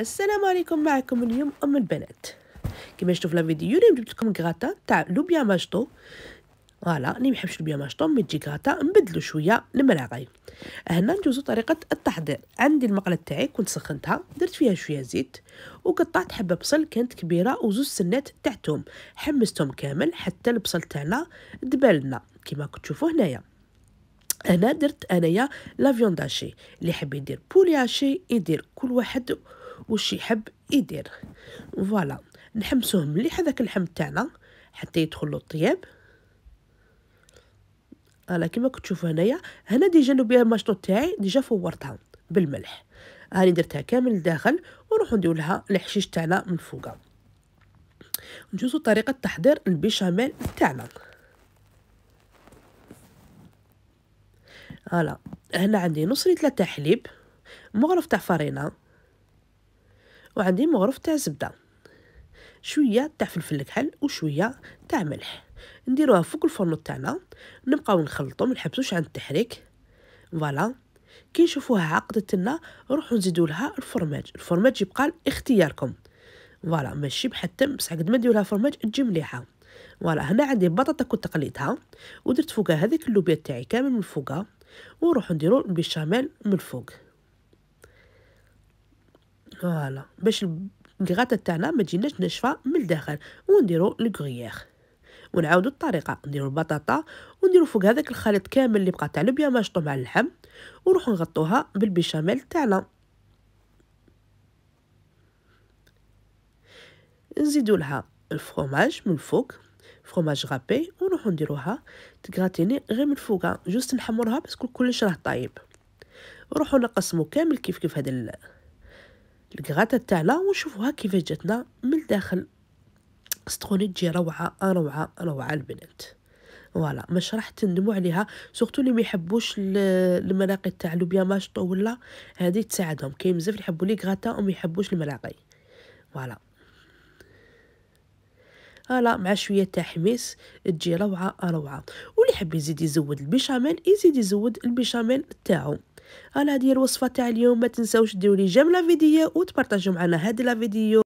السلام عليكم معكم اليوم ام البنات كما شفتوا في الفيديو اليوم جبت لكم غراتا تاع لوبيا ماشطو فوالا اللي ما يحبش لوبيا ماشطو مي تجي غراتا نبدلو شويه الملاغي هنا ندوزو طريقه التحضير عندي المقله تاعي كنت سخنتها درت فيها شويه زيت وقطعت حبه بصل كانت كبيره وزوج سنات تاع ثوم حمستهم كامل حتى البصل تاعنا دبالنا لنا كما تشوفوا هنايا هنا درت انايا لافيون داشي اللي يحب يدير بولياشي يدير كل واحد وش يحب يدير فوالا نحمسوه مليح هذاك اللحم تاعنا حتى يدخلو الطياب انا آه، كما تشوفوا هنايا هنا ديجا نوبيا ماشطو تاعي ديجا فورتها بالملح هاني درتها كامل لداخل ونروحو نديرو لها الحشيش تاعنا من فوقها نجوزو طريقه تحضير البيشاميل تاعنا هلا آه، هنا عندي نص لتر تاع حليب مغرف تاع فرينه وعندي مغرف تاع زبده شويه تاع فلفل الكحل وشويه تاع ملح نديروها فوق الفرن تاعنا نبقاو نخلطو منحبسوش عند التحريك فوالا كي نشوفوها عقدت لنا نروحو نزيدو لها الفرماج الفرماج يبقى لاختياركم فوالا ماشي بحتم بصح قد ما نديرولها فرماج تجي مليحه فوالا هنا عندي بطاطا كنت قليتها ودرت فوقها هذيك اللوبيا تاعي كامل من فوقها ونروحو نديرو البيشاميل من فوق فوالا باش الكغاطة تاعنا ما تجيناش ناشفه من الداخل ونديرو الكغيير ونعاودو الطريقه نديرو البطاطا ونديرو فوق هذاك الخليط كامل اللي بقى تاع لوبيا ماشطو مع اللحم ونروحو نغطوها بالبيشاميل تاعنا نزيدو لها الفرماج من الفوق فرماج غابي ونروحو نديروها تكراتيني غير من فوقها جوست نحمرها باسكو كلش راه طايب نروحو نقسمو كامل كيف كيف هذا الكغاتا تاعنا ونشوفوها كيف جاتنا من الداخل صدقوني تجي روعه روعه روعه البنات فوالا مش راح تندموا عليها سورتو اللي ما يحبوش الملاقي تاع لوبيا ماشطو ولا هذه تساعدهم كاين بزاف يحبوا لي غاتا وما يحبوش الملاقي فوالا هلا مع شويه تاع حميس تجي روعه روعه واللي يحب يزيد يزود البيشاميل يزيد يزود البيشاميل تاعو انا هذه الوصفه تاع اليوم ما تنساوش ديروا لي جيم لا فيديو وتبارطاجيو معنا هذه لا فيديو